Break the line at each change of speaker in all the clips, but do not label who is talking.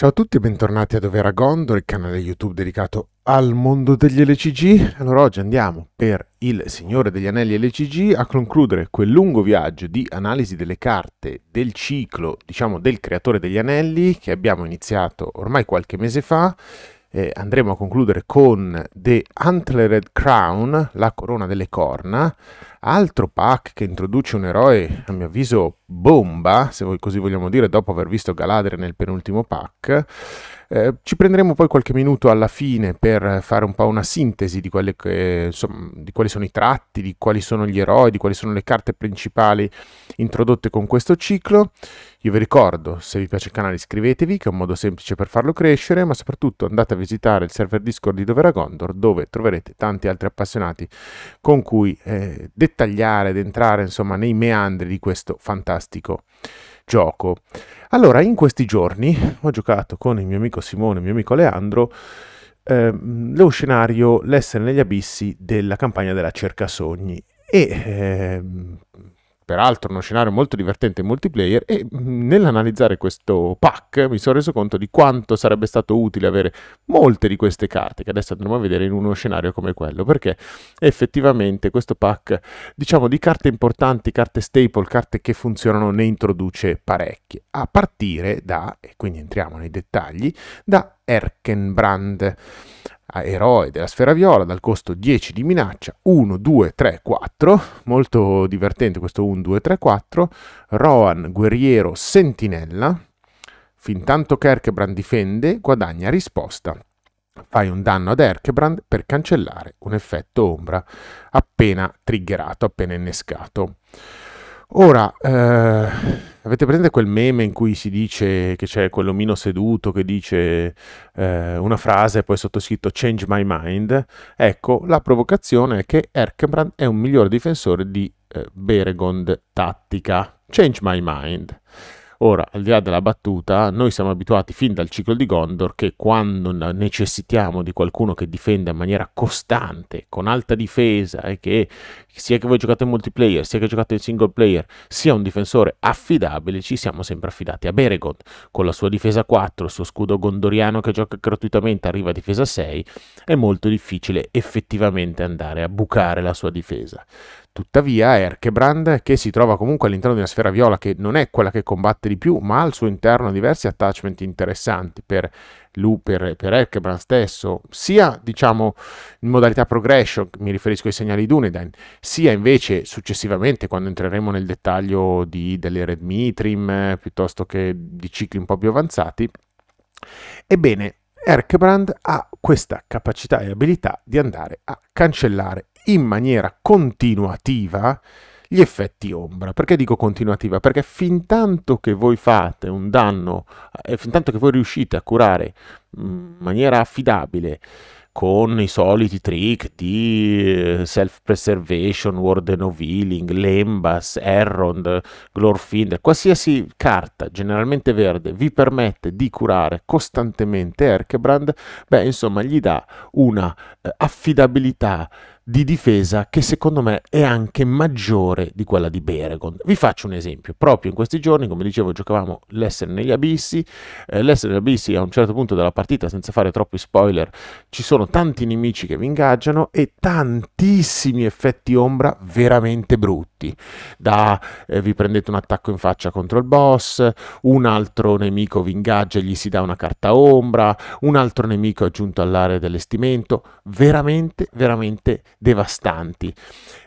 Ciao a tutti e bentornati a Dovera Gondor, il canale YouTube dedicato al mondo degli LCG. Allora oggi andiamo per Il Signore degli Anelli LCG a concludere quel lungo viaggio di analisi delle carte del ciclo, diciamo, del creatore degli anelli che abbiamo iniziato ormai qualche mese fa eh, andremo a concludere con The Antlered Crown, la corona delle corna, altro pack che introduce un eroe, a mio avviso, bomba, se così vogliamo dire, dopo aver visto Galadriel nel penultimo pack. Eh, ci prenderemo poi qualche minuto alla fine per fare un po' una sintesi di, che, insomma, di quali sono i tratti, di quali sono gli eroi, di quali sono le carte principali introdotte con questo ciclo. Io vi ricordo, se vi piace il canale iscrivetevi, che è un modo semplice per farlo crescere, ma soprattutto andate a visitare il server Discord di Dovera Gondor, dove troverete tanti altri appassionati con cui eh, dettagliare ed entrare insomma, nei meandri di questo fantastico ciclo gioco. Allora, in questi giorni ho giocato con il mio amico Simone e il mio amico Leandro eh, lo scenario L'essere negli abissi della campagna della cerca sogni e eh, peraltro uno scenario molto divertente in multiplayer e mm, nell'analizzare questo pack mi sono reso conto di quanto sarebbe stato utile avere molte di queste carte che adesso andremo a vedere in uno scenario come quello perché effettivamente questo pack diciamo di carte importanti, carte staple, carte che funzionano ne introduce parecchie a partire da, e quindi entriamo nei dettagli, da Erkenbrand eroe della sfera viola dal costo 10 di minaccia 1, 2, 3, 4 molto divertente questo 1, 2, 3, 4 Rohan, guerriero, sentinella fintanto che Erkebrand difende guadagna risposta fai un danno ad Erkebrand per cancellare un effetto ombra appena triggerato, appena innescato Ora, eh, avete presente quel meme in cui si dice che c'è quell'omino seduto che dice eh, una frase e poi sottoscritto Change my mind? Ecco, la provocazione è che Erkenbrand è un migliore difensore di eh, Beregond tattica. Change my mind. Ora, al di là della battuta, noi siamo abituati fin dal ciclo di Gondor che quando necessitiamo di qualcuno che difenda in maniera costante, con alta difesa e che sia che voi giocate in multiplayer, sia che giocate in single player, sia un difensore affidabile, ci siamo sempre affidati a Beregon con la sua difesa 4, il suo scudo gondoriano che gioca gratuitamente arriva a difesa 6, è molto difficile effettivamente andare a bucare la sua difesa. Tuttavia Erkebrand, che si trova comunque all'interno di una sfera viola che non è quella che combatte di più, ma ha al suo interno diversi attachment interessanti per lui, per, per Erkebrand stesso, sia diciamo in modalità progression, mi riferisco ai segnali Dunedain, sia invece successivamente quando entreremo nel dettaglio di, delle Red Mitrim, eh, piuttosto che di cicli un po' più avanzati, Ebbene, Erkbrand ha questa capacità e abilità di andare a cancellare in maniera continuativa gli effetti ombra. Perché dico continuativa? Perché fin tanto che voi fate un danno, e eh, fin tanto che voi riuscite a curare mm, in maniera affidabile con i soliti trick di eh, self-preservation, Warden of Healing, Lembas, Errond, Glorfinder, qualsiasi carta, generalmente verde, vi permette di curare costantemente Erkebrand, beh, insomma, gli dà una eh, affidabilità di difesa che secondo me è anche maggiore di quella di Beregon. Vi faccio un esempio, proprio in questi giorni, come dicevo, giocavamo l'essere negli abissi, eh, l'essere negli abissi a un certo punto della partita, senza fare troppi spoiler, ci sono tanti nemici che vi ingaggiano e tantissimi effetti ombra veramente brutti, da eh, vi prendete un attacco in faccia contro il boss, un altro nemico vi ingaggia e gli si dà una carta ombra, un altro nemico aggiunto all'area dell'estimento, veramente, veramente devastanti.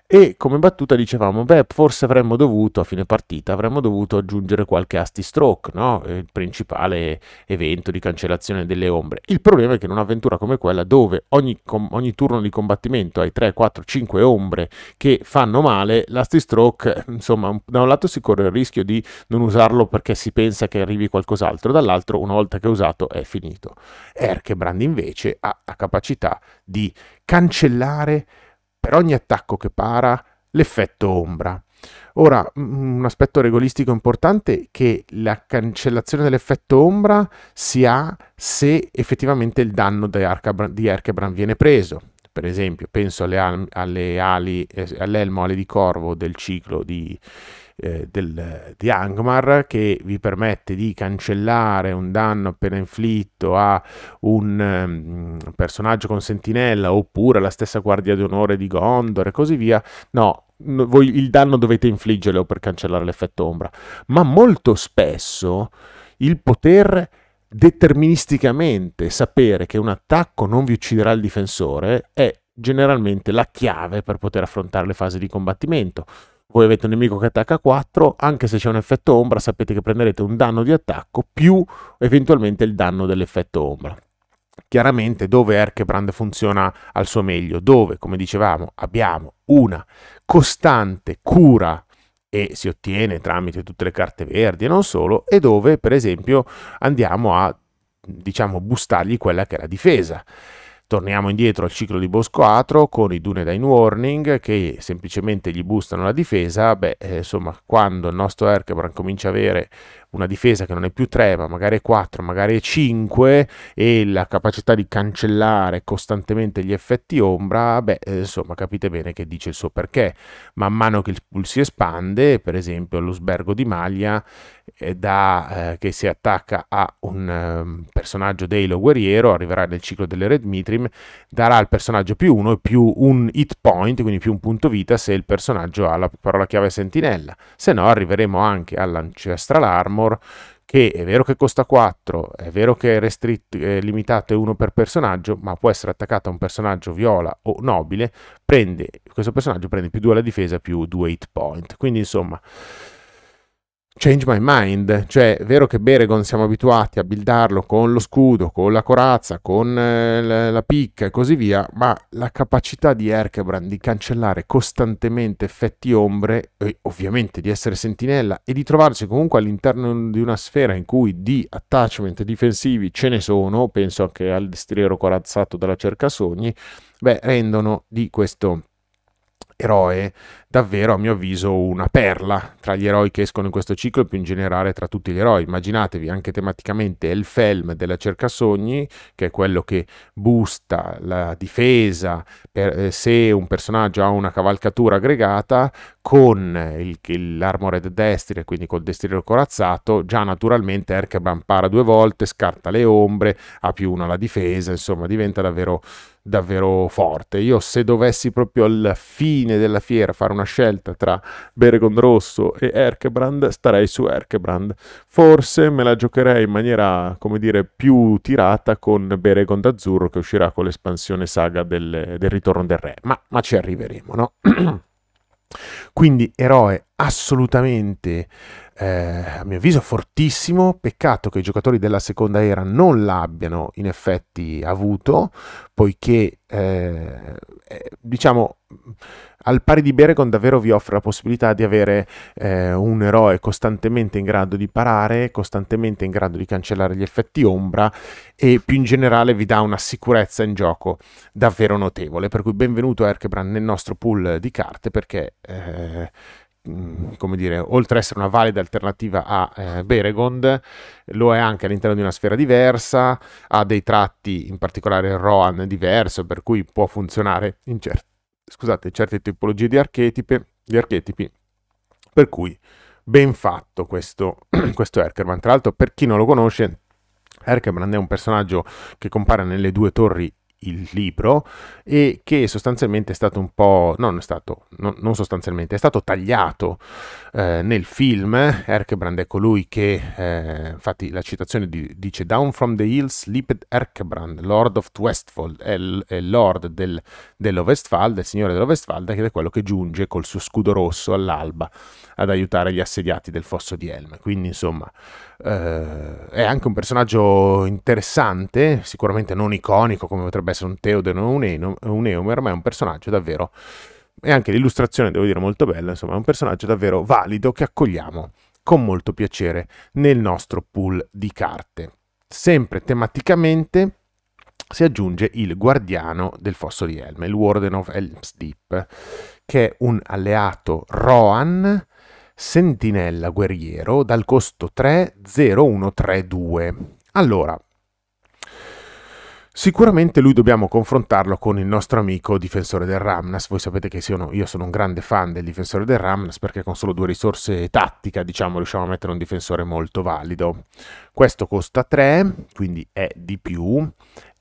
E come battuta dicevamo, beh, forse avremmo dovuto, a fine partita, avremmo dovuto aggiungere qualche asti stroke, no? Eh, il principale evento di cancellazione delle ombre. Il problema è che in un'avventura come quella, dove ogni, ogni turno di combattimento hai 3, 4, 5 ombre che fanno male, l'asti stroke, eh, insomma, da un lato si corre il rischio di non usarlo perché si pensa che arrivi qualcos'altro, dall'altro una volta che è usato è finito. Erkebrand invece ha la capacità di cancellare per ogni attacco che para l'effetto ombra. Ora, un aspetto regolistico importante è che la cancellazione dell'effetto ombra si ha se effettivamente il danno di Erkebran, viene preso. Per esempio, penso alle, alle ali, all'elmo ali di corvo del ciclo di, eh, del, di Angmar che vi permette di cancellare un danno appena inflitto a un um, personaggio con sentinella oppure la stessa guardia d'onore di Gondor e così via. No, voi il danno dovete infliggerlo per cancellare l'effetto ombra, ma molto spesso il poter deterministicamente sapere che un attacco non vi ucciderà il difensore è generalmente la chiave per poter affrontare le fasi di combattimento voi avete un nemico che attacca 4, anche se c'è un effetto ombra sapete che prenderete un danno di attacco più eventualmente il danno dell'effetto ombra. Chiaramente dove Erkebrand funziona al suo meglio, dove, come dicevamo, abbiamo una costante cura e si ottiene tramite tutte le carte verdi e non solo, e dove per esempio andiamo a, diciamo, bustargli quella che è la difesa. Torniamo indietro al ciclo di Bosco Atro con i Dune Dunedain Warning che semplicemente gli boostano la difesa. Beh, eh, insomma, quando il nostro Erkebran comincia a avere una difesa che non è più 3 ma magari 4, magari 5 e la capacità di cancellare costantemente gli effetti ombra, beh eh, insomma capite bene che dice il suo perché. Man mano che il pool si espande, per esempio lo sbergo di maglia eh, da, eh, che si attacca a un um, personaggio Dalo guerriero, arriverà nel ciclo delle Red Mitrim, darà al personaggio più 1 e più un hit point, quindi più un punto vita se il personaggio ha la parola chiave sentinella, se no arriveremo anche all'ancestral armor Armor, che è vero che costa 4, è vero che è, restritt- è limitato a 1 per personaggio, ma può essere attaccato a un personaggio viola o nobile, prende, questo personaggio prende più 2 alla difesa più 2 hit point. Quindi insomma, change my mind, cioè è vero che Beregon siamo abituati a buildarlo con lo scudo, con la corazza, con eh, la picca e così via, ma la capacità di Erkebrand di cancellare costantemente effetti ombre, e ovviamente di essere sentinella e di trovarsi comunque all'interno di una sfera in cui di attachment difensivi ce ne sono, penso anche al destriero corazzato dalla cerca sogni, beh, rendono di questo eroe davvero a mio avviso una perla tra gli eroi che escono in questo ciclo e più in generale tra tutti gli eroi. Immaginatevi anche tematicamente il film della cerca sogni, che è quello che busta la difesa per, eh, se un personaggio ha una cavalcatura aggregata con il, il, l'Armored Destiny, quindi col destriero corazzato, già naturalmente Erkeban para due volte, scarta le ombre, ha più uno alla difesa, insomma diventa davvero davvero forte. Io se dovessi proprio alla fine della fiera fare una una scelta tra Beregond Rosso e Erkebrand, starei su Erkebrand. Forse me la giocherei in maniera, come dire, più tirata con Beregond Azzurro che uscirà con l'espansione saga del, del Ritorno del Re, ma, ma ci arriveremo, no? Quindi eroe assolutamente eh, a mio avviso fortissimo, peccato che i giocatori della seconda era non l'abbiano in effetti avuto, poiché eh, eh diciamo al pari di Beregon davvero vi offre la possibilità di avere eh, un eroe costantemente in grado di parare, costantemente in grado di cancellare gli effetti ombra e più in generale vi dà una sicurezza in gioco davvero notevole. Per cui benvenuto Erkebran nel nostro pool di carte perché eh, come dire, oltre ad essere una valida alternativa a eh, Beregond, lo è anche all'interno di una sfera diversa, ha dei tratti, in particolare Rohan, diverso, per cui può funzionare in cer- scusate, certe tipologie di, di archetipi, per cui ben fatto questo, questo Erkerman. Tra l'altro, per chi non lo conosce, Erkerman è un personaggio che compare nelle due torri il libro e che sostanzialmente è stato un po', non è stato, no, non sostanzialmente, è stato tagliato eh, nel film. Erkebrand è colui ecco che, eh, infatti la citazione di, dice Down from the hill sleeped Erkebrand, Lord of Westfold, è il, è Lord del, dell'Ovestfalda, il signore dell'Ovestfalda, che è quello che giunge col suo scudo rosso all'alba ad aiutare gli assediati del fosso di Helm. Quindi insomma Uh, è anche un personaggio interessante, sicuramente non iconico come potrebbe essere un Teoden o un, Eno, un Eomer, ma è un personaggio davvero, e anche l'illustrazione devo dire molto bella, insomma è un personaggio davvero valido che accogliamo con molto piacere nel nostro pool di carte. Sempre tematicamente si aggiunge il guardiano del fosso di Helm, il Warden of Helm's Deep, che è un alleato Rohan, Sentinella Guerriero dal costo 30132. Allora, Sicuramente lui dobbiamo confrontarlo con il nostro amico difensore del Ramnas. Voi sapete che io sono un grande fan del difensore del Ramnas perché con solo due risorse tattica, diciamo, riusciamo a mettere un difensore molto valido. Questo costa 3, quindi è di più.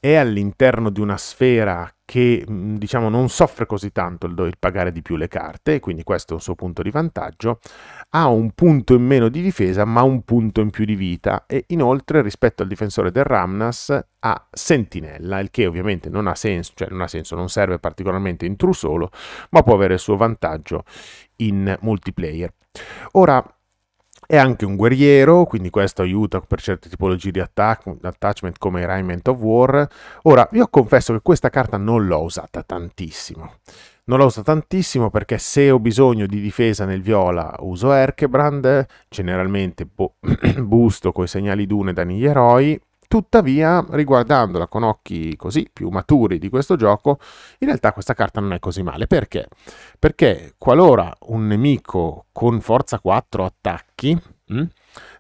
È all'interno di una sfera che mm, diciamo, non soffre così tanto il, il, pagare di più le carte, quindi questo è un suo punto di vantaggio, ha un punto in meno di difesa ma un punto in più di vita e inoltre rispetto al difensore del Ramnas ha sentinella, il che ovviamente non ha senso, cioè non ha senso, non serve particolarmente in true solo, ma può avere il suo vantaggio in multiplayer. Ora, è anche un guerriero, quindi questo aiuta per certe tipologie di attac- attachment come Raiment of War. Ora, io confesso che questa carta non l'ho usata tantissimo. Non l'ho usata tantissimo perché se ho bisogno di difesa nel viola uso Erkebrand, generalmente bo- busto i segnali dune danni gli eroi, Tuttavia, riguardandola con occhi così più maturi di questo gioco, in realtà questa carta non è così male. Perché? Perché qualora un nemico con forza 4 attacchi, mh, mm,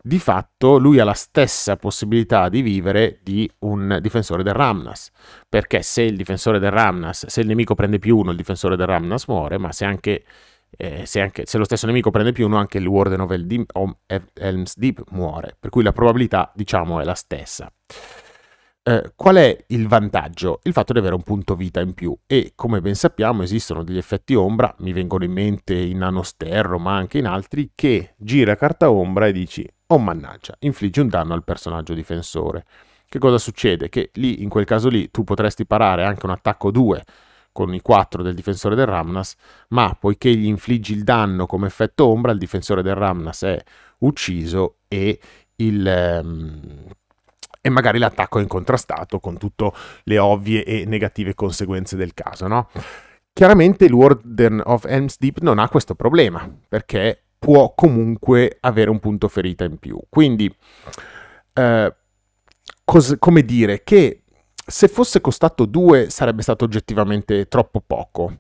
di fatto lui ha la stessa possibilità di vivere di un difensore del Ramnas. Perché se il difensore del Ramnas, se il nemico prende più uno, il difensore del Ramnas muore, ma se anche eh, se, anche, se, lo stesso nemico prende più uno, anche il Warden of Eldim, Helm's Deep muore, per cui la probabilità, diciamo, è la stessa. Eh, qual è il vantaggio? Il fatto di avere un punto vita in più e come ben sappiamo esistono degli effetti ombra, mi vengono in mente in Nanosterro ma anche in altri, che gira carta ombra e dici oh mannaggia, infliggi un danno al personaggio difensore. Che cosa succede? Che lì in quel caso lì tu potresti parare anche un attacco 2 con i 4 del difensore del Ramnas, ma poiché gli infliggi il danno come effetto ombra, il difensore del Ramnas è ucciso e il... Um, e magari l'attacco è incontrastato con tutte le ovvie e negative conseguenze del caso, no? Chiaramente il Warden of Helm's Deep non ha questo problema, perché può comunque avere un punto ferita in più. Quindi, eh, come dire, che se fosse costato 2 sarebbe stato oggettivamente troppo poco.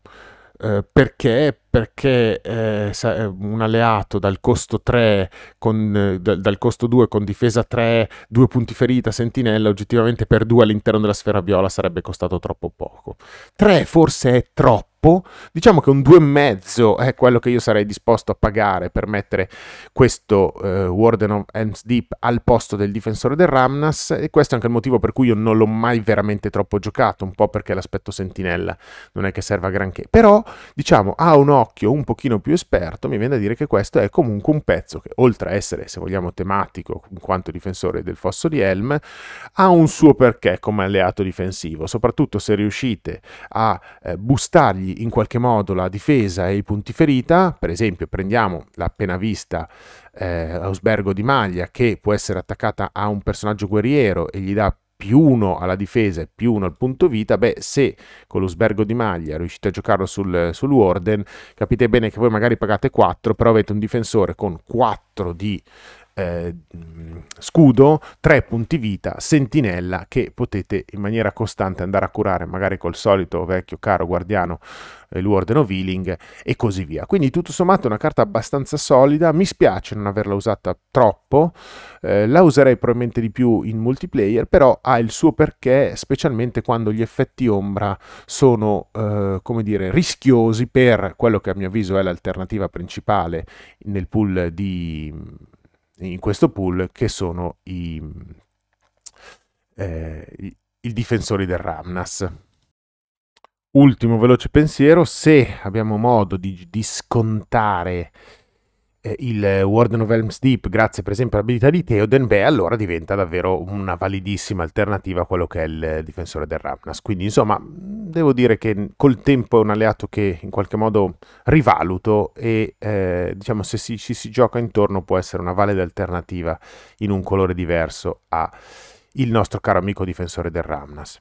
Eh, perché? Perché eh, eh un alleato dal costo 3 con, eh, d- dal costo 2 con difesa 3, due punti ferita, sentinella, oggettivamente per 2 all'interno della sfera viola sarebbe costato troppo poco. 3 forse è troppo troppo, diciamo che un 2,5 è quello che io sarei disposto a pagare per mettere questo eh, Warden of Helm's Deep al posto del difensore del Ramnas e questo è anche il motivo per cui io non l'ho mai veramente troppo giocato, un po' perché l'aspetto sentinella non è che serva granché, però diciamo ha un occhio un pochino più esperto, mi viene da dire che questo è comunque un pezzo che oltre a essere, se vogliamo, tematico in quanto difensore del fosso di Helm, ha un suo perché come alleato difensivo, soprattutto se riuscite a eh, bustargli in qualche modo la difesa e i punti ferita, per esempio prendiamo l'appena vista eh, Ausbergo di Maglia che può essere attaccata a un personaggio guerriero e gli dà più uno alla difesa e più uno al punto vita, beh, se con lo sbergo di maglia riuscite a giocarlo sul, sul Warden, capite bene che voi magari pagate 4, però avete un difensore con 4 di eh, mm, scudo, 3 punti vita, sentinella che potete in maniera costante andare a curare magari col solito vecchio caro guardiano eh, Luorden of Healing e così via. Quindi tutto sommato è una carta abbastanza solida, mi spiace non averla usata troppo, eh, la userei probabilmente di più in multiplayer, però ha il suo perché, specialmente quando gli effetti ombra sono, eh, come dire, rischiosi per quello che a mio avviso è l'alternativa principale nel pool di in questo pool che sono i, eh, i, i difensori del Ramnas. Ultimo veloce pensiero, se abbiamo modo di, di scontare eh, il Warden of Helm's Deep grazie per esempio all'abilità di Theoden, beh allora diventa davvero una validissima alternativa a quello che è il difensore del Ramnas. Quindi insomma devo dire che col tempo è un alleato che in qualche modo rivaluto e eh, diciamo se ci si gioca intorno può essere una valida alternativa in un colore diverso al nostro caro amico difensore del Ramnas.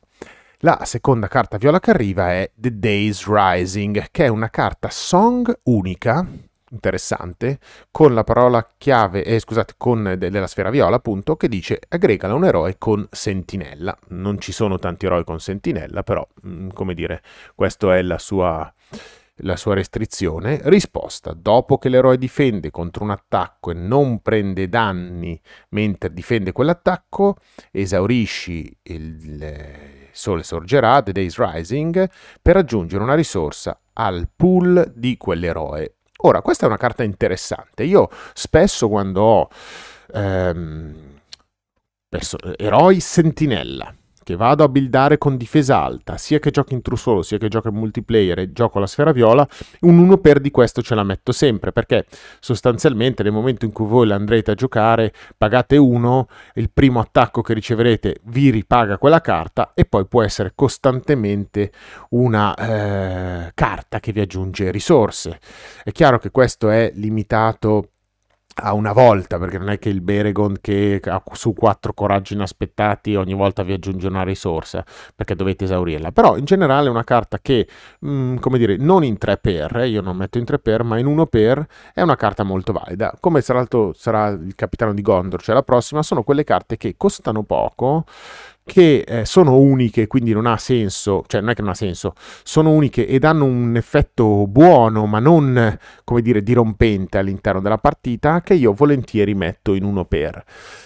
La seconda carta viola che arriva è The Days Rising, che è una carta song unica interessante con la parola chiave, eh, scusate, con della sfera viola, appunto, che dice aggregala un eroe con sentinella. Non ci sono tanti eroi con sentinella, però, mh, mm, come dire, questa è la sua la sua restrizione, risposta, dopo che l'eroe difende contro un attacco e non prende danni mentre difende quell'attacco, esaurisci il sole sorgerà, The Day's Rising, per aggiungere una risorsa al pool di quell'eroe Ora, questa è una carta interessante. Io spesso quando ho ehm, eroi sentinella, che vado a buildare con difesa alta, sia che giochi in true solo, sia che giochi in multiplayer e gioco la sfera viola, un 1 per di questo ce la metto sempre, perché sostanzialmente nel momento in cui voi l'andrete a giocare, pagate 1, il primo attacco che riceverete vi ripaga quella carta e poi può essere costantemente una eh, carta che vi aggiunge risorse. È chiaro che questo è limitato a una volta, perché non è che il Beregond che su quattro coraggi inaspettati ogni volta vi aggiunge una risorsa, perché dovete esaurirla. Però in generale è una carta che, mh, mm, come dire, non in 3 per, eh, io non metto in 3 per, ma in 1 per, è una carta molto valida. Come sarà il capitano di Gondor, cioè la prossima, sono quelle carte che costano poco, che eh, sono uniche, quindi non ha senso, cioè non è che non ha senso, sono uniche ed hanno un effetto buono, ma non, come dire, dirompente all'interno della partita, che io volentieri metto in uno per.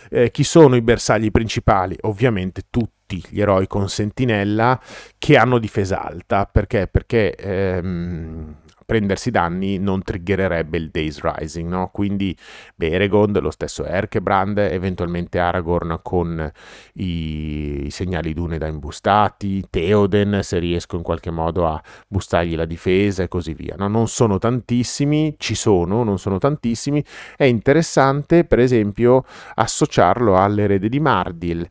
Eh, chi sono i bersagli principali? Ovviamente tutti gli eroi con sentinella che hanno difesa alta perché perché ehm, prendersi danni non triggererebbe il Days Rising, no? Quindi Beregond, lo stesso Erkebrand, eventualmente Aragorn con i, i segnali dune da imbustati, Theoden se riesco in qualche modo a bustargli la difesa e così via, no? Non sono tantissimi, ci sono, non sono tantissimi, è interessante per esempio associarlo all'erede di Mardil,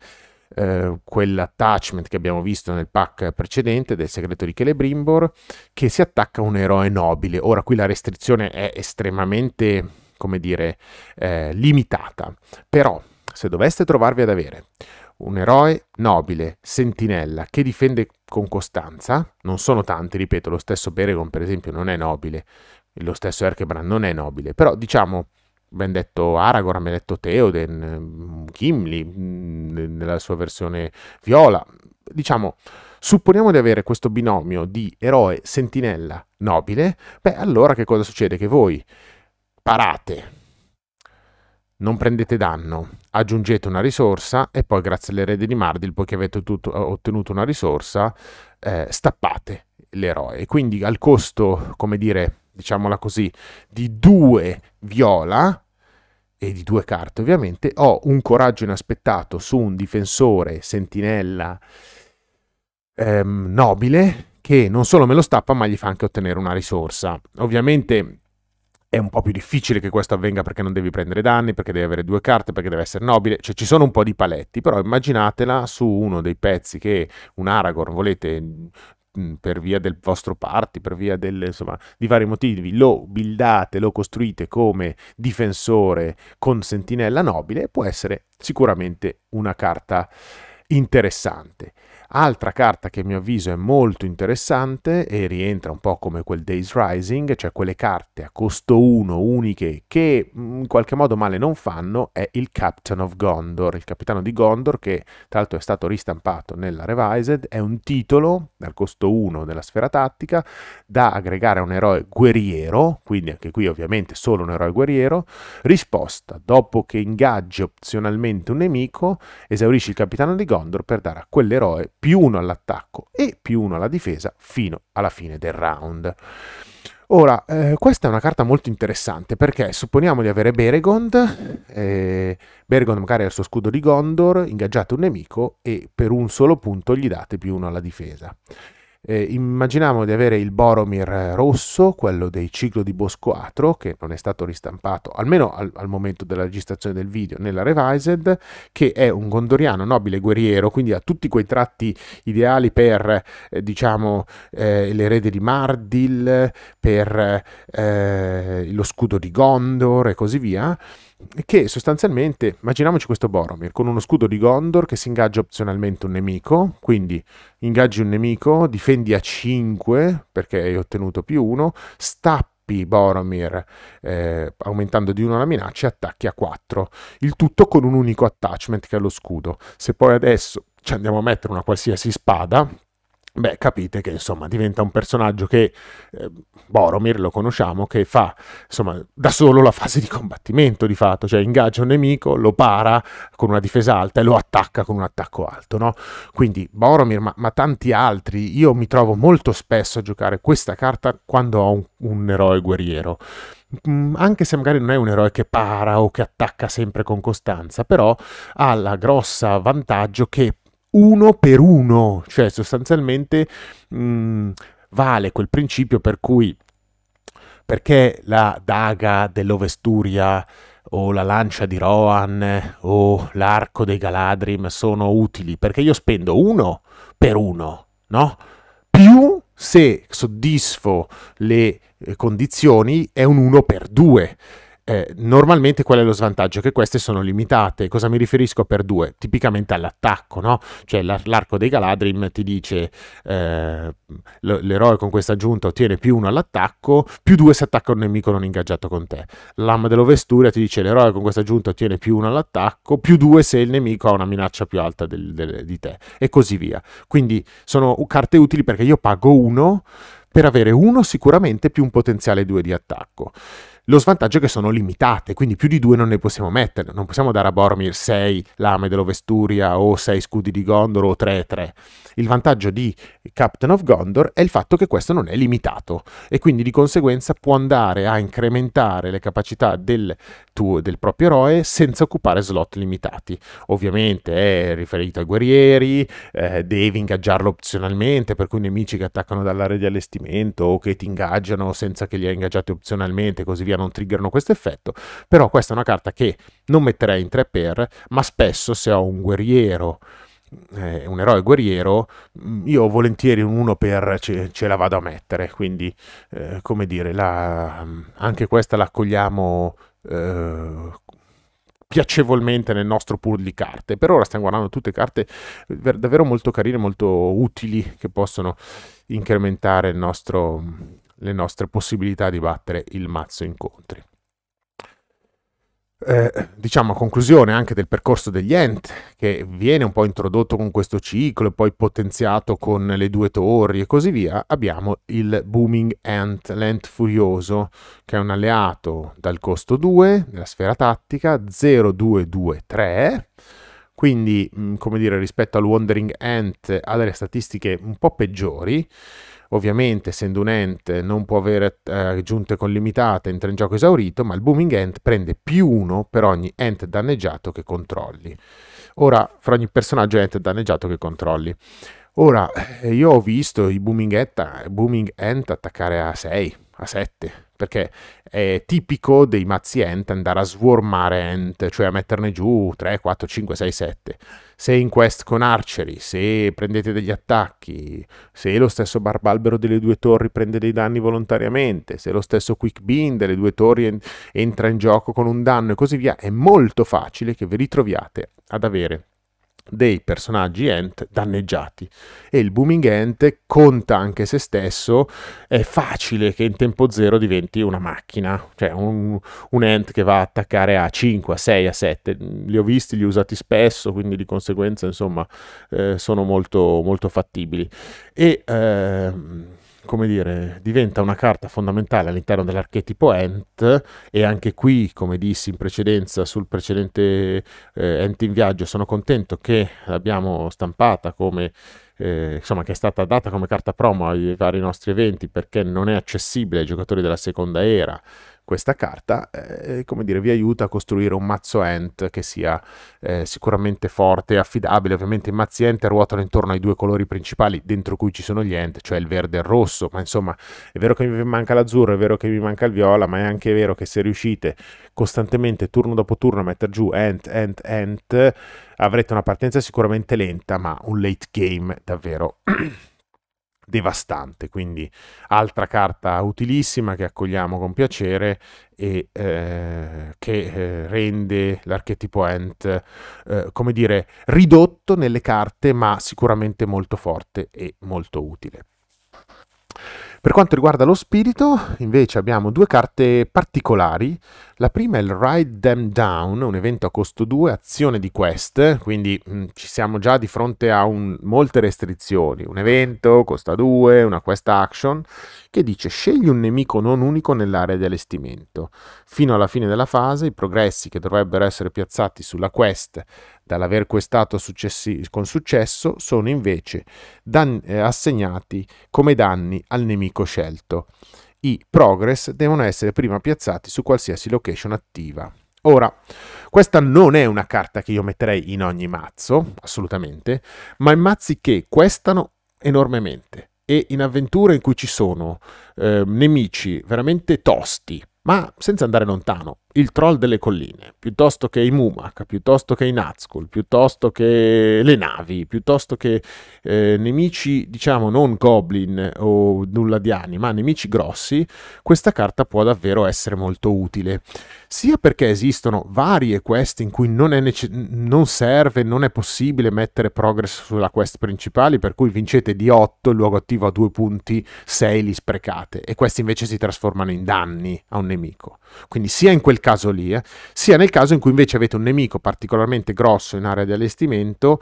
eh, quell'attachment che abbiamo visto nel pack precedente del segreto di Celebrimbor che si attacca a un eroe nobile. Ora qui la restrizione è estremamente, come dire, eh, limitata, però se doveste trovarvi ad avere un eroe nobile, sentinella, che difende con costanza, non sono tanti, ripeto, lo stesso Beregon per esempio non è nobile, lo stesso Erkebrand non è nobile, però diciamo ben detto Aragorn, ben detto Theoden, Gimli mm, mm, nella sua versione viola. Diciamo, supponiamo di avere questo binomio di eroe sentinella nobile, beh allora che cosa succede? Che voi parate, non prendete danno, aggiungete una risorsa e poi grazie all'erede di Mardil, poiché avete tutto, ottenuto una risorsa, eh, stappate l'eroe. Quindi al costo, come dire, diciamola così, di due viola, e di due carte ovviamente, ho un coraggio inaspettato su un difensore sentinella ehm, nobile che non solo me lo stappa ma gli fa anche ottenere una risorsa. Ovviamente è un po' più difficile che questo avvenga perché non devi prendere danni, perché devi avere due carte, perché deve essere nobile, cioè ci sono un po' di paletti, però immaginatela su uno dei pezzi che un Aragorn volete per via del vostro party, per via del, insomma, di vari motivi, lo buildate, lo costruite come difensore con sentinella nobile, può essere sicuramente una carta interessante. Altra carta che a mio avviso è molto interessante e rientra un po' come quel Days Rising, cioè quelle carte a costo 1 uniche che mm, in qualche modo male non fanno, è il Captain of Gondor, il capitano di Gondor che tra l'altro è stato ristampato nella Revised, è un titolo dal costo 1 della sfera tattica da aggregare a un eroe guerriero, quindi anche qui ovviamente solo un eroe guerriero, risposta dopo che ingaggi opzionalmente un nemico, esaurisci il capitano di Gondor per dare a quell'eroe più 1 all'attacco e più 1 alla difesa fino alla fine del round. Ora, eh, questa è una carta molto interessante perché supponiamo di avere Beregond, eh, Beregond magari ha il suo scudo di Gondor, ingaggiate un nemico e per un solo punto gli date più 1 alla difesa. Eh, immaginiamo di avere il Boromir eh, rosso, quello dei ciclo di Bosco Atro, che non è stato ristampato, almeno al, al momento della registrazione del video, nella Revised, che è un gondoriano nobile guerriero, quindi ha tutti quei tratti ideali per, eh, diciamo, eh, l'erede di Mardil, per eh, eh, lo scudo di Gondor e così via che sostanzialmente, immaginiamoci questo Boromir con uno scudo di Gondor che si ingaggia opzionalmente un nemico, quindi ingaggi un nemico, difendi a 5 perché hai ottenuto più 1, stappi Boromir eh, aumentando di 1 la minaccia e attacchi a 4. Il tutto con un unico attachment che è lo scudo. Se poi adesso ci andiamo a mettere una qualsiasi spada, Beh, capite che insomma diventa un personaggio che eh, Boromir lo conosciamo, che fa insomma da solo la fase di combattimento di fatto, cioè ingaggia un nemico, lo para con una difesa alta e lo attacca con un attacco alto, no? Quindi Boromir, ma, ma tanti altri, io mi trovo molto spesso a giocare questa carta quando ho un, un eroe guerriero mm, anche se magari non è un eroe che para o che attacca sempre con costanza, però ha la grossa vantaggio che uno per uno, cioè sostanzialmente mh, mm, vale quel principio per cui perché la daga dell'Ovesturia o la lancia di Rohan o l'arco dei Galadrim sono utili? Perché io spendo uno per uno, no? Più se soddisfo le eh, condizioni è un uno per due eh, normalmente qual è lo svantaggio? Che queste sono limitate. Cosa mi riferisco per due? Tipicamente all'attacco, no? Cioè l'arco dei Galadrim ti dice eh, l'eroe con questa giunta ottiene più uno all'attacco, più due se attacca un nemico non ingaggiato con te. L'ama dell'Ovesturia ti dice l'eroe con questa giunta ottiene più uno all'attacco, più due se il nemico ha una minaccia più alta del, del, di te e così via. Quindi sono carte utili perché io pago uno per avere uno sicuramente più un potenziale due di attacco. Lo svantaggio è che sono limitate, quindi più di due non ne possiamo mettere. Non possiamo dare a Boromir 6 lame dell'Ovesturia o 6 scudi di Gondor o 3 3. Il vantaggio di Captain of Gondor è il fatto che questo non è limitato e quindi di conseguenza può andare a incrementare le capacità del, tuo, del proprio eroe senza occupare slot limitati. Ovviamente è riferito ai guerrieri, eh, devi ingaggiarlo opzionalmente, per cui nemici che attaccano dall'area di allestimento o che ti ingaggiano senza che li hai ingaggiati opzionalmente e così via via non triggerano questo effetto, però questa è una carta che non metterei in 3 per, ma spesso se ho un guerriero eh, un eroe guerriero, mm, io volentieri un 1 per ce, ce, la vado a mettere, quindi eh, come dire, la, mm, anche questa la accogliamo eh, piacevolmente nel nostro pool di carte. Per ora stiamo guardando tutte carte eh, davvero molto carine, molto utili che possono incrementare il nostro mm, le nostre possibilità di battere il mazzo incontri. Eh, diciamo a conclusione anche del percorso degli ent che viene un po' introdotto con questo ciclo e poi potenziato con le due torri e così via abbiamo il booming ant l'ent furioso che è un alleato dal costo 2 della sfera tattica 0223 quindi come dire rispetto al wandering ant ha delle statistiche un po' peggiori Ovviamente, essendo un ent, non può avere aggiunte eh, limitate, entra in gioco esaurito, ma il booming ent prende più uno per ogni ent danneggiato che controlli. Ora, fra ogni personaggio ent danneggiato che controlli. Ora, eh, io ho visto i booming ent, booming ent attaccare a 6, a 7, perché è tipico dei mazzi ent andare a swarmare ent, cioè a metterne giù 3, 4, 5, 6, 7. Se in quest con arceri, se prendete degli attacchi, se lo stesso barbalbero delle due torri prende dei danni volontariamente, se lo stesso quick bean delle due torri entra in gioco con un danno e così via, è molto facile che vi ritroviate ad avere dei personaggi Ant danneggiati e il Booming Ant conta anche se stesso, è facile che in tempo zero diventi una macchina, cioè un, un Ant che va a attaccare a 5, a 6, a 7, li ho visti, li ho usati spesso, quindi di conseguenza insomma eh, sono molto, molto fattibili. E... Ehm, come dire, diventa una carta fondamentale all'interno dell'archetipo Ent e anche qui, come dissi in precedenza sul precedente eh, Ent in viaggio, sono contento che l'abbiamo stampata come eh, insomma, che è stata data come carta promo ai vari nostri eventi perché non è accessibile ai giocatori della seconda era questa carta, eh, come dire, vi aiuta a costruire un mazzo Ent che sia eh, sicuramente forte e affidabile. Ovviamente i mazzi Ent ruotano intorno ai due colori principali dentro cui ci sono gli Ent, cioè il verde e il rosso, ma insomma è vero che mi manca l'azzurro, è vero che mi manca il viola, ma è anche vero che se riuscite costantemente turno dopo turno a mettere giù Ent, Ent, Ent, avrete una partenza sicuramente lenta, ma un late game davvero... devastante. Quindi altra carta utilissima che accogliamo con piacere e eh, che eh, rende l'archetipo Ant, eh, come dire, ridotto nelle carte, ma sicuramente molto forte e molto utile. Per quanto riguarda lo spirito, invece abbiamo due carte particolari, la prima è il Ride Them Down, un evento a costo 2, azione di quest, quindi mh, mm, ci siamo già di fronte a un, molte restrizioni. Un evento costa 2, una quest action, che dice scegli un nemico non unico nell'area di allestimento. Fino alla fine della fase i progressi che dovrebbero essere piazzati sulla quest dall'aver questato successi- con successo sono invece dan- eh, assegnati come danni al nemico scelto i progress devono essere prima piazzati su qualsiasi location attiva. Ora, questa non è una carta che io metterei in ogni mazzo, assolutamente, ma in mazzi che questano enormemente e in avventure in cui ci sono eh, nemici veramente tosti, ma senza andare lontano, il troll delle colline, piuttosto che i Mumak, piuttosto che i Nazgul, piuttosto che le navi, piuttosto che eh, nemici, diciamo, non goblin o nulla di anima, nemici grossi, questa carta può davvero essere molto utile. Sia perché esistono varie quest in cui non, nece- non serve, non è possibile mettere progress sulla quest principale, per cui vincete di 8 il luogo attivo a 2 punti, 6 li sprecate, e questi invece si trasformano in danni a un nemico. Quindi sia in quel caso lì, eh, sia nel caso in cui invece avete un nemico particolarmente grosso in area di allestimento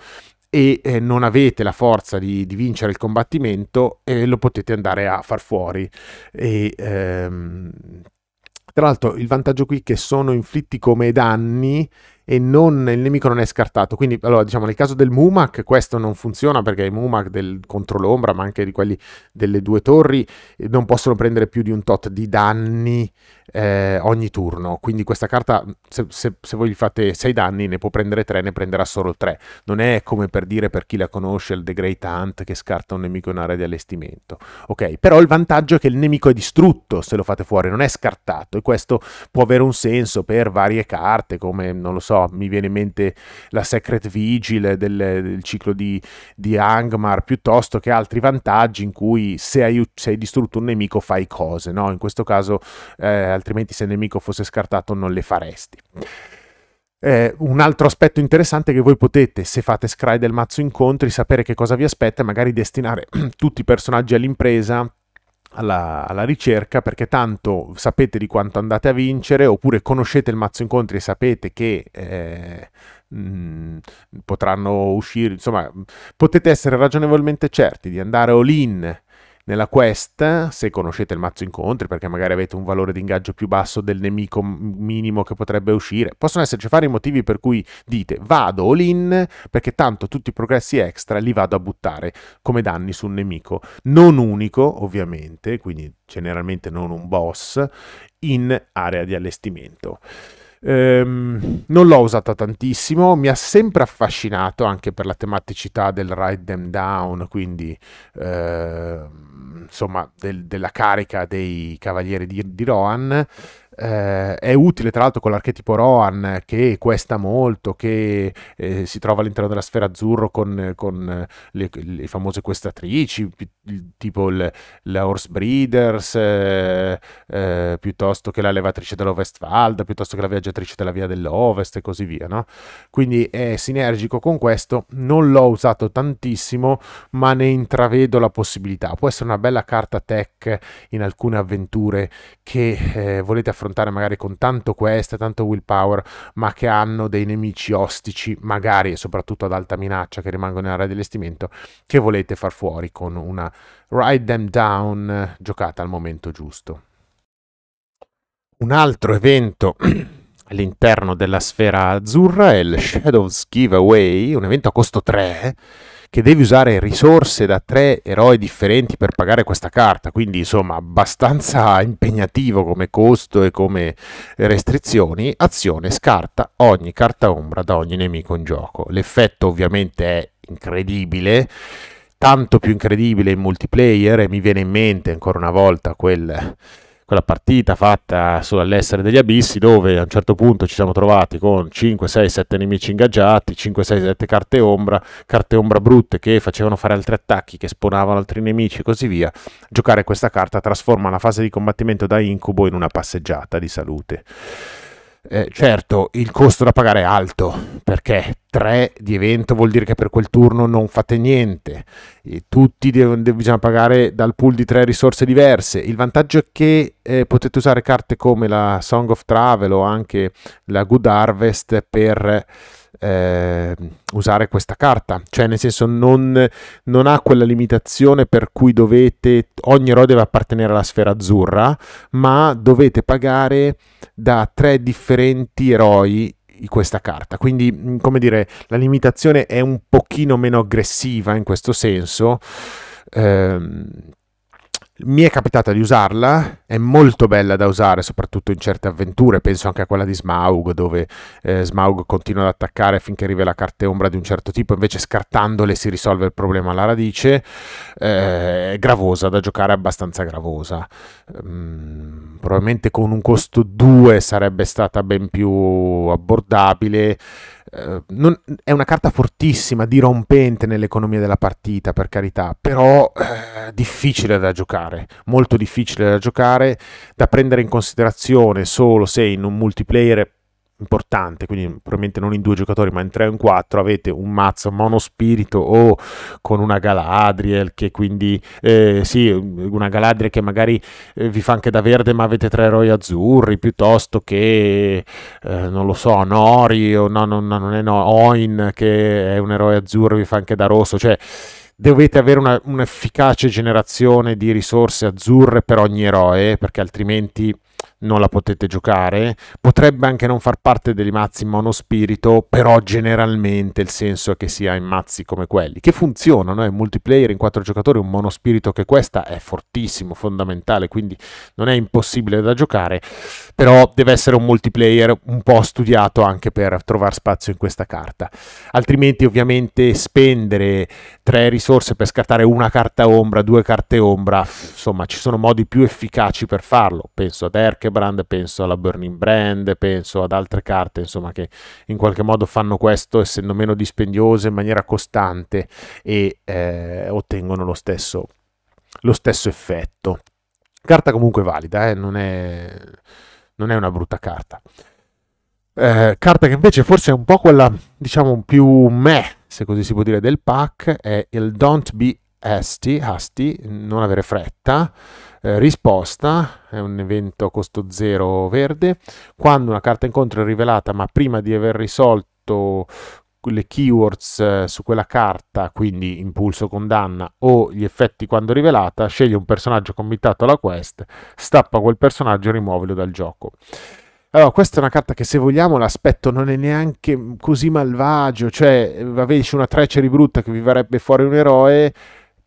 e eh, non avete la forza di, di vincere il combattimento e eh, lo potete andare a far fuori. E, ehm, tra l'altro il vantaggio qui è che sono inflitti come danni e non, il nemico non è scartato. Quindi, allora, diciamo, nel caso del Mumak questo non funziona perché i Mumak del, contro l'ombra, ma anche di quelli delle due torri, eh, non possono prendere più di un tot di danni eh, ogni turno. Quindi questa carta, se, se, se voi gli fate 6 danni, ne può prendere 3, ne prenderà solo 3. Non è come per dire per chi la conosce il The Great Hunt che scarta un nemico in area di allestimento. Ok, però il vantaggio è che il nemico è distrutto se lo fate fuori, non è scartato. E questo può avere un senso per varie carte, come non lo so, mi viene in mente la Secret Vigil del, del ciclo di, di Angmar, piuttosto che altri vantaggi in cui se hai, se hai distrutto un nemico fai cose. No? In questo caso, eh, altrimenti se il nemico fosse scartato non le faresti. Eh, un altro aspetto interessante è che voi potete, se fate scry del mazzo incontri, sapere che cosa vi aspetta e magari destinare tutti i personaggi all'impresa, alla, alla, ricerca, perché tanto sapete di quanto andate a vincere, oppure conoscete il mazzo incontri e sapete che eh, mm, potranno uscire, insomma, potete essere ragionevolmente certi di andare all-in nella quest, se conoscete il mazzo incontri, perché magari avete un valore di ingaggio più basso del nemico minimo che potrebbe uscire, possono esserci vari motivi per cui dite vado all in, perché tanto tutti i progressi extra li vado a buttare come danni su un nemico. Non unico, ovviamente, quindi generalmente non un boss, in area di allestimento. Ehm, non l'ho usata tantissimo, mi ha sempre affascinato anche per la tematicità del ride them down, quindi eh, insomma del, della carica dei cavalieri di, di Rohan. Eh, è utile tra l'altro con l'archetipo Rohan che questa molto, che eh, si trova all'interno della sfera azzurro con, con eh, le, le, famose questatrici, tipo il, la Horse Breeders, eh, eh, piuttosto che la levatrice dell'Ovestfalda, piuttosto che la viaggiatrice della via dell'Ovest e così via. No? Quindi è sinergico con questo, non l'ho usato tantissimo, ma ne intravedo la possibilità. Può essere una bella carta tech in alcune avventure che eh, volete affrontare affrontare magari con tanto quest, tanto willpower, ma che hanno dei nemici ostici, magari e soprattutto ad alta minaccia, che rimangono in area di allestimento, che volete far fuori con una ride them down giocata al momento giusto. Un altro evento all'interno della sfera azzurra è il Shadows Giveaway, un evento a costo 3 che devi usare risorse da tre eroi differenti per pagare questa carta, quindi insomma abbastanza impegnativo come costo e come restrizioni, azione scarta ogni carta ombra da ogni nemico in gioco. L'effetto ovviamente è incredibile tanto più incredibile in multiplayer e mi viene in mente ancora una volta quel quella partita fatta sull'essere degli abissi dove a un certo punto ci siamo trovati con 5, 6, 7 nemici ingaggiati, 5, 6, 7 carte ombra, carte ombra brutte che facevano fare altri attacchi, che spawnavano altri nemici e così via. Giocare questa carta trasforma la fase di combattimento da incubo in una passeggiata di salute. Eh, certo, il costo da pagare è alto, perché 3 di evento vuol dire che per quel turno non fate niente, e tutti devono dev- pagare dal pool di 3 risorse diverse. Il vantaggio è che eh, potete usare carte come la Song of Travel o anche la Good Harvest per eh, usare questa carta, cioè nel senso non, non, ha quella limitazione per cui dovete, ogni eroe deve appartenere alla sfera azzurra, ma dovete pagare da tre differenti eroi questa carta quindi come dire la limitazione è un pochino meno aggressiva in questo senso ehm, mi è capitata di usarla, è molto bella da usare, soprattutto in certe avventure, penso anche a quella di Smaug, dove eh, Smaug continua ad attaccare finché arriva la carta ombra di un certo tipo, invece scartandole si risolve il problema alla radice, eh, è gravosa, da giocare abbastanza gravosa. Mm, probabilmente con un costo 2 sarebbe stata ben più abbordabile, eh, non, è una carta fortissima, dirompente nell'economia della partita, per carità, però eh, difficile da giocare, molto difficile da giocare, da prendere in considerazione solo se in un multiplayer importante, quindi probabilmente non in due giocatori, ma in tre o in quattro avete un mazzo monospirito o con una Galadriel che quindi eh, sì, una Galadriel che magari eh, vi fa anche da verde, ma avete tre eroi azzurri piuttosto che eh, non lo so, Nori o no, no, no, non è no, Oin che è un eroe azzurro, vi fa anche da rosso, cioè dovete avere una, un'efficace generazione di risorse azzurre per ogni eroe, perché altrimenti non la potete giocare, potrebbe anche non far parte dei mazzi mono spirito, però generalmente il senso è che sia in mazzi come quelli, che funzionano, è eh. un multiplayer in quattro giocatori, un mono spirito che questa è fortissimo, fondamentale, quindi non è impossibile da giocare, però deve essere un multiplayer un po' studiato anche per trovare spazio in questa carta, altrimenti ovviamente spendere tre risorse per scartare una carta ombra, due carte ombra, insomma ci sono modi più efficaci per farlo, penso ad Erkem, Firebrand, penso alla Burning Brand, penso ad altre carte, insomma, che in qualche modo fanno questo essendo meno dispendiose in maniera costante e eh, ottengono lo stesso, lo stesso effetto. Carta comunque valida, eh? non, è, non, è, una brutta carta. Eh, carta che invece forse è un po' quella, diciamo, più me, se così si può dire, del pack, è il Don't Be Hasty, hasty non avere fretta, eh, risposta, è un evento costo zero verde, quando una carta incontro è rivelata ma prima di aver risolto le keywords eh, su quella carta, quindi impulso condanna o gli effetti quando rivelata, sceglie un personaggio comitato alla quest, stappa quel personaggio e rimuovilo dal gioco. Allora, questa è una carta che se vogliamo l'aspetto non è neanche così malvagio, cioè avessi una treceri brutta che vi farebbe fuori un eroe,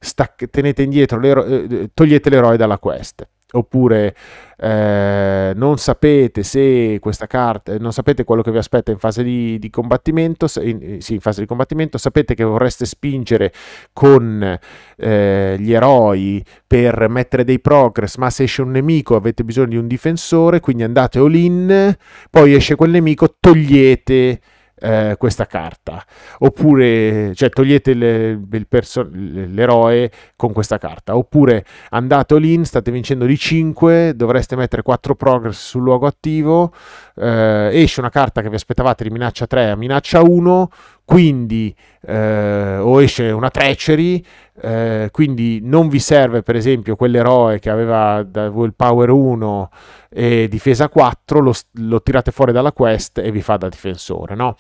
stac- tenete indietro, l'ero- eh, togliete l'eroe dalla quest oppure eh, non sapete se questa carta, non sapete quello che vi aspetta in fase di, di combattimento, in, sì, in fase di combattimento, sapete che vorreste spingere con eh, gli eroi per mettere dei progress, ma se esce un nemico avete bisogno di un difensore, quindi andate all in, poi esce quel nemico, togliete eh, questa carta, oppure cioè, togliete le, perso- l'eroe con questa carta, oppure andate all'in, state vincendo di 5, dovreste mettere 4 progress sul luogo attivo, eh, esce una carta che vi aspettavate di minaccia 3 a minaccia 1, quindi eh, o esce una treachery, eh, quindi non vi serve per esempio quell'eroe che aveva da power 1 e difesa 4, lo, lo tirate fuori dalla quest e vi fa da difensore, no?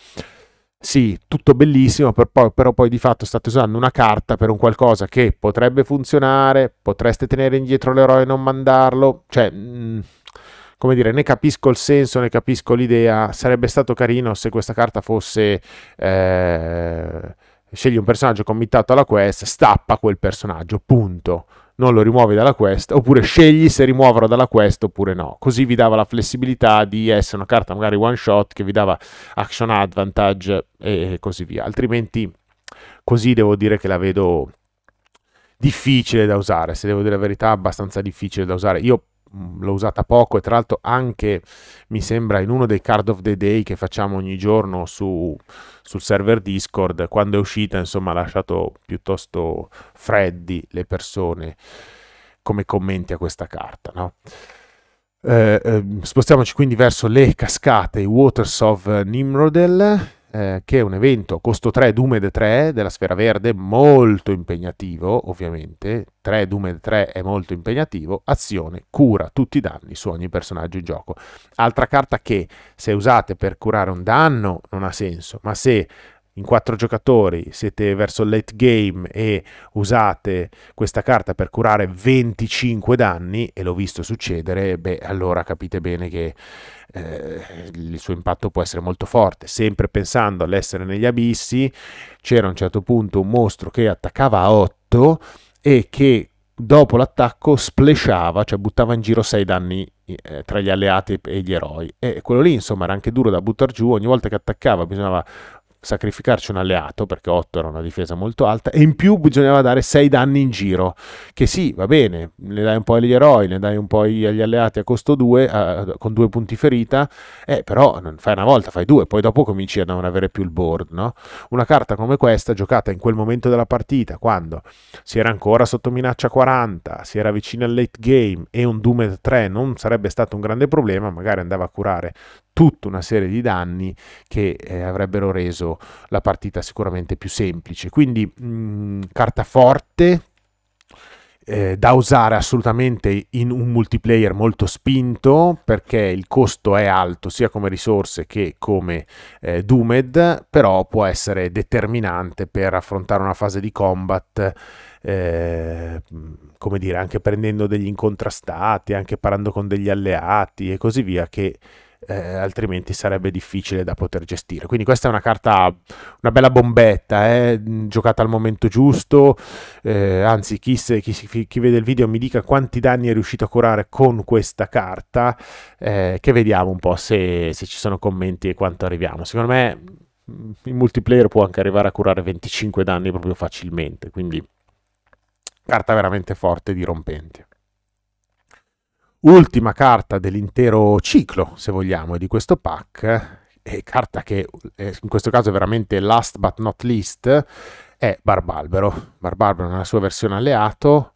sì, tutto bellissimo, per poi, però poi di fatto state usando una carta per un qualcosa che potrebbe funzionare, potreste tenere indietro l'eroe e non mandarlo, cioè... Mh, mm, come dire, ne capisco il senso, ne capisco l'idea. Sarebbe stato carino se questa carta fosse... Eh, scegli un personaggio committato alla quest, stappa quel personaggio, punto. Non lo rimuovi dalla quest, oppure scegli se rimuoverlo dalla quest oppure no. Così vi dava la flessibilità di essere una carta magari one shot che vi dava action advantage e così via. Altrimenti così devo dire che la vedo difficile da usare, se devo dire la verità abbastanza difficile da usare. Io Mm, l'ho usata poco e tra l'altro anche mi sembra in uno dei card of the day che facciamo ogni giorno su, sul server Discord, quando è uscita insomma ha lasciato piuttosto freddi le persone come commenti a questa carta. No? Eh, eh, spostiamoci quindi verso le cascate, i Waters of Nimrodel eh, che è un evento costo 3 Dumed 3 della Sfera Verde, molto impegnativo ovviamente, 3 Dumed 3 è molto impegnativo, azione cura tutti i danni su ogni personaggio in gioco. Altra carta che se usate per curare un danno non ha senso, ma se in quattro giocatori, siete verso il late game e usate questa carta per curare 25 danni, e l'ho visto succedere, beh, allora capite bene che eh, il suo impatto può essere molto forte. Sempre pensando all'essere negli abissi, c'era a un certo punto un mostro che attaccava a 8 e che dopo l'attacco splashava, cioè buttava in giro 6 danni eh, tra gli alleati e gli eroi. E quello lì, insomma, era anche duro da buttare giù. Ogni volta che attaccava bisognava sacrificarci un alleato, perché 8 era una difesa molto alta, e in più bisognava dare 6 danni in giro, che sì, va bene, ne dai un po' agli eroi, ne dai un po' agli alleati a costo 2, a, con 2 punti ferita, eh, però non fai una volta, fai due, poi dopo cominci a non avere più il board, no? Una carta come questa, giocata in quel momento della partita, quando si era ancora sotto minaccia 40, si era vicino al late game e un doom 3 non sarebbe stato un grande problema, magari andava a curare tutta una serie di danni che eh, avrebbero reso la partita sicuramente più semplice. Quindi mh, mm, carta forte, eh, da usare assolutamente in un multiplayer molto spinto perché il costo è alto sia come risorse che come eh, Doomed, però può essere determinante per affrontare una fase di combat, eh, come dire, anche prendendo degli incontrastati, anche parlando con degli alleati e così via, che eh, altrimenti sarebbe difficile da poter gestire. Quindi questa è una carta, una bella bombetta, eh, giocata al momento giusto, eh, anzi chi, se, chi, chi, vede il video mi dica quanti danni è riuscito a curare con questa carta, eh, che vediamo un po' se, se ci sono commenti e quanto arriviamo. Secondo me mm, in multiplayer può anche arrivare a curare 25 danni proprio facilmente, quindi carta veramente forte e dirompente ultima carta dell'intero ciclo, se vogliamo, di questo pack, eh, e carta che eh, in questo caso è veramente last but not least, è Barbalbero. Barbalbero nella sua versione alleato,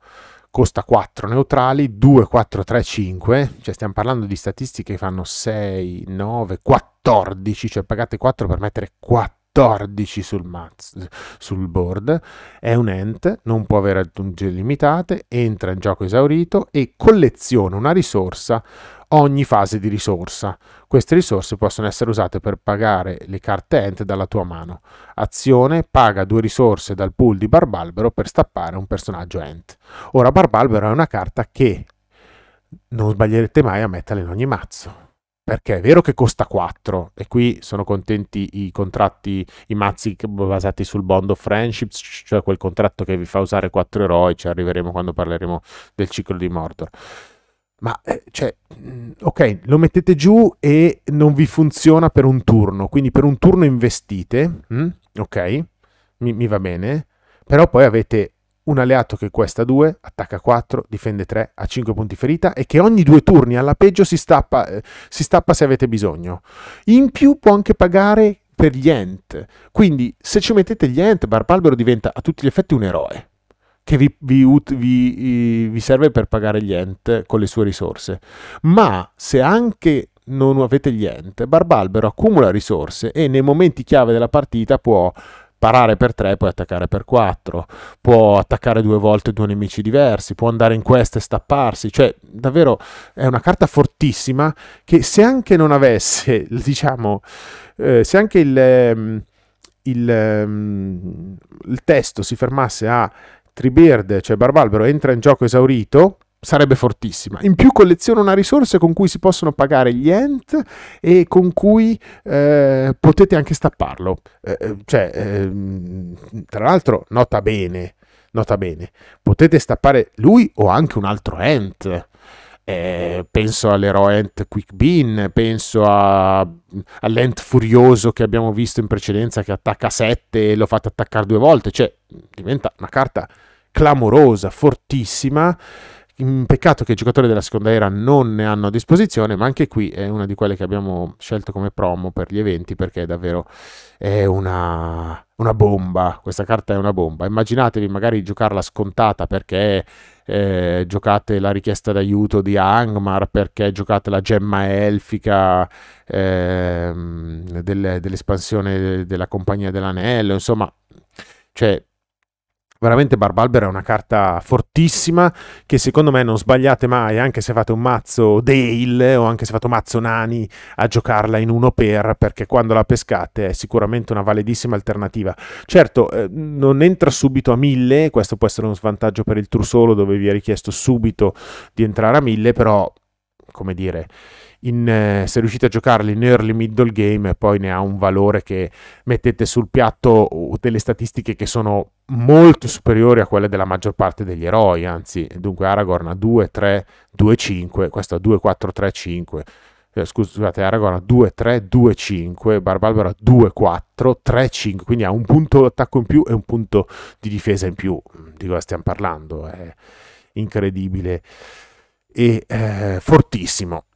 costa 4 neutrali, 2, 4, 3, 5, cioè stiamo parlando di statistiche che fanno 6, 9, 14, cioè pagate 4 per mettere 4 14 sul, mazzo, sul board, è un ent, non può avere aggiunge limitate, entra in gioco esaurito e colleziona una risorsa ogni fase di risorsa. Queste risorse possono essere usate per pagare le carte ent dalla tua mano. Azione paga due risorse dal pool di Barbalbero per stappare un personaggio ent. Ora Barbalbero è una carta che non sbaglierete mai a metterla in ogni mazzo perché è vero che costa 4 e qui sono contenti i contratti, i mazzi basati sul bond of friendships, cioè quel contratto che vi fa usare 4 eroi, ci arriveremo quando parleremo del ciclo di Mordor. Ma eh, cioè, ok, lo mettete giù e non vi funziona per un turno, quindi per un turno investite, hm, ok, mi, mi va bene, però poi avete un alleato che questa 2, attacca 4, difende 3, ha 5 punti ferita e che ogni due turni alla peggio si stappa, eh, si stappa se avete bisogno. In più può anche pagare per gli Ent. Quindi se ci mettete gli Ent, Barbalbero diventa a tutti gli effetti un eroe che vi, vi, vi, vi serve per pagare gli Ent con le sue risorse. Ma se anche non avete gli Ent, Barbalbero accumula risorse e nei momenti chiave della partita può parare per 3 e poi attaccare per 4, può attaccare due volte due nemici diversi, può andare in questa e stapparsi, cioè davvero è una carta fortissima che se anche non avesse, diciamo, eh, se anche il, ehm, il, ehm, il, testo si fermasse a Tribird, cioè Barbalbero entra in gioco esaurito, sarebbe fortissima. In più colleziono una risorsa con cui si possono pagare gli ent e con cui eh, potete anche stapparlo. Eh, eh cioè, eh, tra l'altro, nota bene, nota bene, potete stappare lui o anche un altro ent. Eh, penso all'Heroent Quick Bean, penso a, all'Ent Furioso che abbiamo visto in precedenza che attacca 7 e lo fate attaccare due volte, cioè diventa una carta clamorosa, fortissima, Peccato che i giocatori della seconda era non ne hanno a disposizione, ma anche qui è una di quelle che abbiamo scelto come promo per gli eventi perché è davvero è una, una bomba. Questa carta è una bomba. Immaginatevi magari di giocarla scontata perché eh, giocate la richiesta d'aiuto di Angmar, perché giocate la gemma elfica eh, dell'espansione della compagnia dell'anello. Insomma, cioè veramente Barbalber è una carta fortissima che secondo me non sbagliate mai, anche se fate un mazzo Dale o anche se fate un mazzo Nani a giocarla in uno per, perché quando la pescate è sicuramente una validissima alternativa. Certo, eh, non entra subito a 1000, questo può essere uno svantaggio per il Trusolo dove vi è richiesto subito di entrare a 1000, però come dire, in, eh, se riuscite a giocarli in early middle game, poi ne ha un valore che mettete sul piatto delle statistiche che sono molto superiori a quelle della maggior parte degli eroi. Anzi, dunque Aragorn ha 2, 3, 2, 5, questo ha 2, 4, 3, 5. scusate, Aragorn ha 2, 3, 2, 5, Barbalbero 2, 4, 3, 5, quindi ha un punto d'attacco in più e un punto di difesa in più. Mm, di cosa stiamo parlando? È incredibile e eh, fortissimo.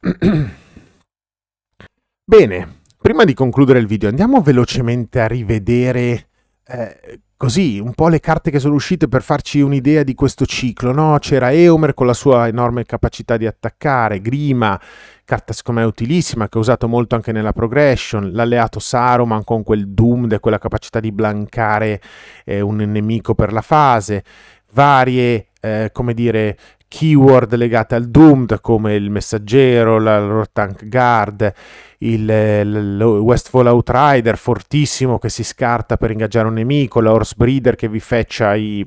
Bene, prima di concludere il video andiamo velocemente a rivedere eh, così un po' le carte che sono uscite per farci un'idea di questo ciclo. No? C'era Eomer con la sua enorme capacità di attaccare, Grima, carta secondo me utilissima che ho usato molto anche nella progression, l'alleato Saruman con quel Doom e quella capacità di blancare eh, un nemico per la fase, varie eh, come dire, keyword legate al Doomed come il messaggero, la Rotank Guard il, il Westfall Outrider fortissimo che si scarta per ingaggiare un nemico, la Horse Breeder che vi feccia i,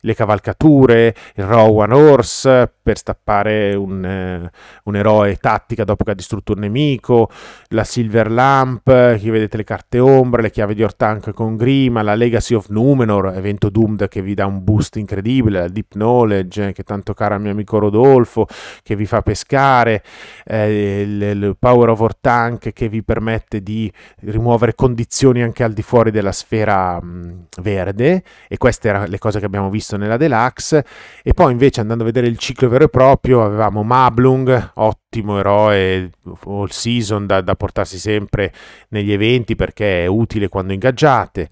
le cavalcature, il Raw One Horse per stappare un, eh, un, eroe tattica dopo che ha distrutto un nemico, la Silver Lamp, che vedete le carte ombre, le chiavi di Ortank con Grima, la Legacy of Numenor, evento Doomed che vi dà un boost incredibile, la Deep Knowledge eh, che tanto cara al mio amico Rodolfo, che vi fa pescare, eh, il, il Power of Ortank anche che vi permette di rimuovere condizioni anche al di fuori della sfera mh, mm, verde e queste erano le cose che abbiamo visto nella Deluxe e poi invece andando a vedere il ciclo vero e proprio avevamo Mablung, ottimo eroe all season da, da portarsi sempre negli eventi perché è utile quando ingaggiate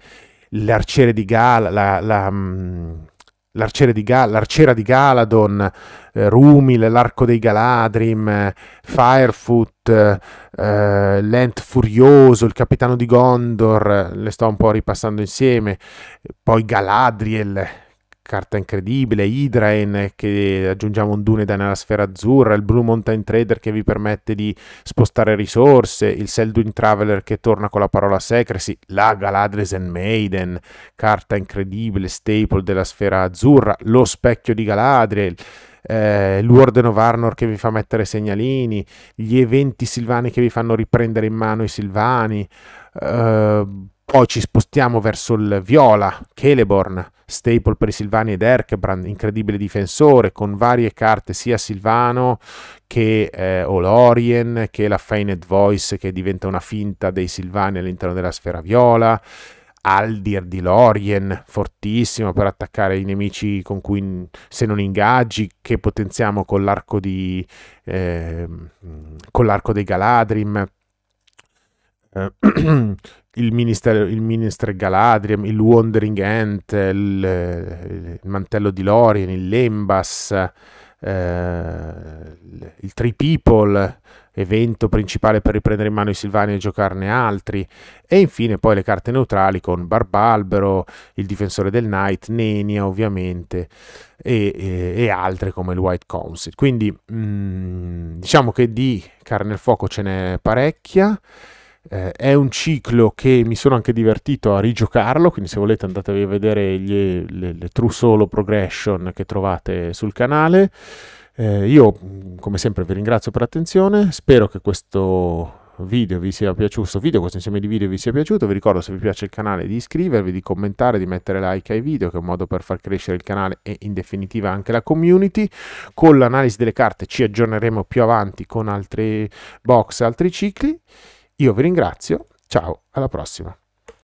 l'arciere di Gala, la, la, mm, di Gal- l'arciera di Galadon, eh, Rumile, l'arco dei Galadrim, eh, Firefoot, eh, Lent Furioso, il capitano di Gondor, eh, le sto un po' ripassando insieme, poi Galadriel, Carta incredibile, Hydraen che aggiungiamo un Dune nella sfera azzurra, il Blue Mountain Trader che vi permette di spostare risorse, il Seldun Traveler che torna con la parola Secrecy, la Galadresen Maiden, carta incredibile, staple della sfera azzurra, lo specchio di Galadriel, eh, l'Orden of Arnor che vi fa mettere segnalini, gli eventi silvani che vi fanno riprendere in mano i silvani, eh, poi ci spostiamo verso il viola, Celeborn staple per i Silvani ed Erkbrand, incredibile difensore, con varie carte sia Silvano che eh, Olorien, che la Feined Voice che diventa una finta dei Silvani all'interno della sfera viola. Aldir di Lorien, fortissimo per attaccare i nemici con cui se non ingaggi, che potenziamo con l'arco, di, eh, con l'arco dei Galadrim eh, il, il Minister Galadriel, il Wandering Ant, il, il, Mantello di Lorien, il Lembas, eh, il Tree People, evento principale per riprendere in mano i Silvani e giocarne altri, e infine poi le carte neutrali con Barbalbero, il difensore del Night, Nenia ovviamente, e, e, e altre come il White Council. Quindi mh, mm, diciamo che di carne al fuoco ce n'è parecchia eh, è un ciclo che mi sono anche divertito a rigiocarlo, quindi se volete andatevi a vedere gli, le, le True Solo Progression che trovate sul canale. Eh, io come sempre vi ringrazio per l'attenzione, spero che questo video vi sia piaciuto, questo, video, questo insieme di video vi sia piaciuto, vi ricordo se vi piace il canale di iscrivervi, di commentare, di mettere like ai video che è un modo per far crescere il canale e in definitiva anche la community, con l'analisi delle carte ci aggiorneremo più avanti con altri box, altri cicli io vi ringrazio, ciao, alla prossima.